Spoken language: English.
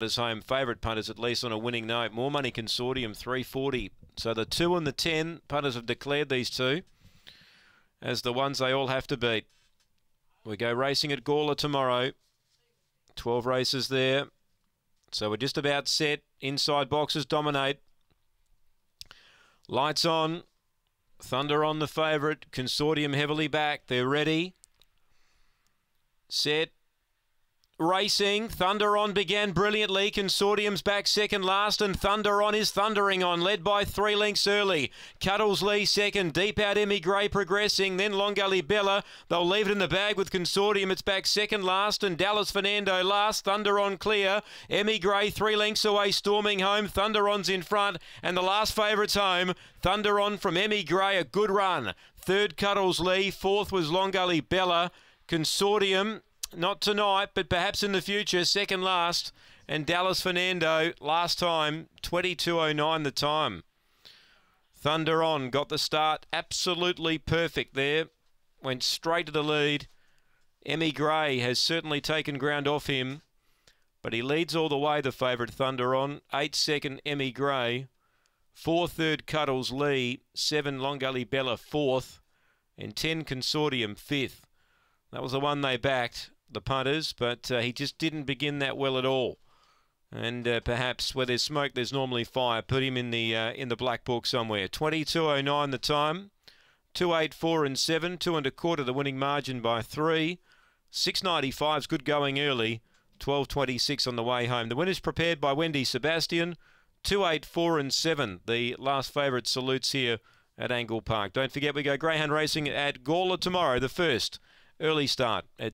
His home favourite punters, at least on a winning note. More money consortium, 340. So the two and the 10 punters have declared these two as the ones they all have to beat. We go racing at Gawler tomorrow. 12 races there. So we're just about set. Inside boxes dominate. Lights on. Thunder on the favourite. Consortium heavily back. They're ready. Set racing. Thunder on began brilliantly. Consortium's back second last, and Thunder on is thundering on, led by three lengths early. Cuddles Lee second. Deep out Grey progressing. Then Longali Bella. They'll leave it in the bag with Consortium. It's back second last, and Dallas Fernando last. Thunder on clear. Grey three lengths away, storming home. Thunder on's in front, and the last favourites home. Thunder on from Grey, A good run. Third, Cuddles Lee. Fourth was Longali Bella. Consortium not tonight, but perhaps in the future. Second last. And Dallas Fernando, last time, 22.09 the time. Thunder on, got the start absolutely perfect there. Went straight to the lead. Emmy Gray has certainly taken ground off him, but he leads all the way, the favourite Thunder on. Eight second Emmy Gray. Four third Cuddles Lee. Seven Longali Bella fourth. And ten Consortium fifth. That was the one they backed the punters, but uh, he just didn't begin that well at all. And uh, perhaps where there's smoke, there's normally fire. Put him in the uh, in the black book somewhere. 22.09 the time, 284 and 7, two and a quarter the winning margin by three. 695's good going early. 12.26 on the way home. The winner's prepared by Wendy Sebastian. 284 and 7, the last favourite salutes here at Angle Park. Don't forget we go greyhound racing at Gawler tomorrow, the first early start at